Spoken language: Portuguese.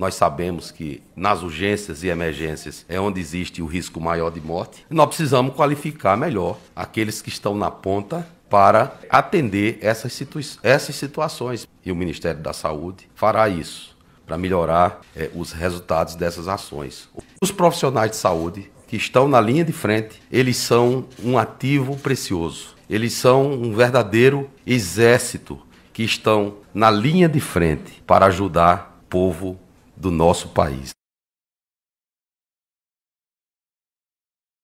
Nós sabemos que nas urgências e emergências é onde existe o risco maior de morte. Nós precisamos qualificar melhor aqueles que estão na ponta para atender essas, essas situações. E o Ministério da Saúde fará isso para melhorar é, os resultados dessas ações. Os profissionais de saúde que estão na linha de frente, eles são um ativo precioso. Eles são um verdadeiro exército que estão na linha de frente para ajudar o povo do nosso país.